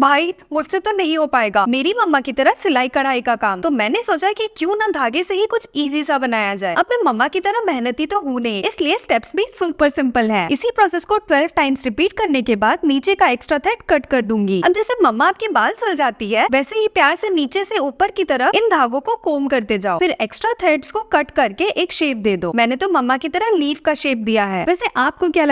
भाई मुझसे तो नहीं हो पाएगा मेरी मम्मा की तरह सिलाई कढ़ाई का काम तो मैंने सोचा कि क्यों ना धागे से ही कुछ इजी सा बनाया जाए अब मैं मम्मा की तरह मेहनती तो हूँ नहीं इसलिए स्टेप्स भी सुपर सिंपल है इसी प्रोसेस को ट्वेल्व टाइम्स रिपीट करने के बाद नीचे का एक्स्ट्रा थ्रेड कट कर दूंगी अब जैसे मम्मा आपके बाल सल जाती है वैसे ही प्यार से नीचे से ऊपर की तरफ इन धागो को कोम करते जाओ फिर एक्स्ट्रा थ्रेड्स को कट करके एक शेप दे दो मैंने तो मम्मा की तरह लीव का शेप दिया है वैसे आपको क्या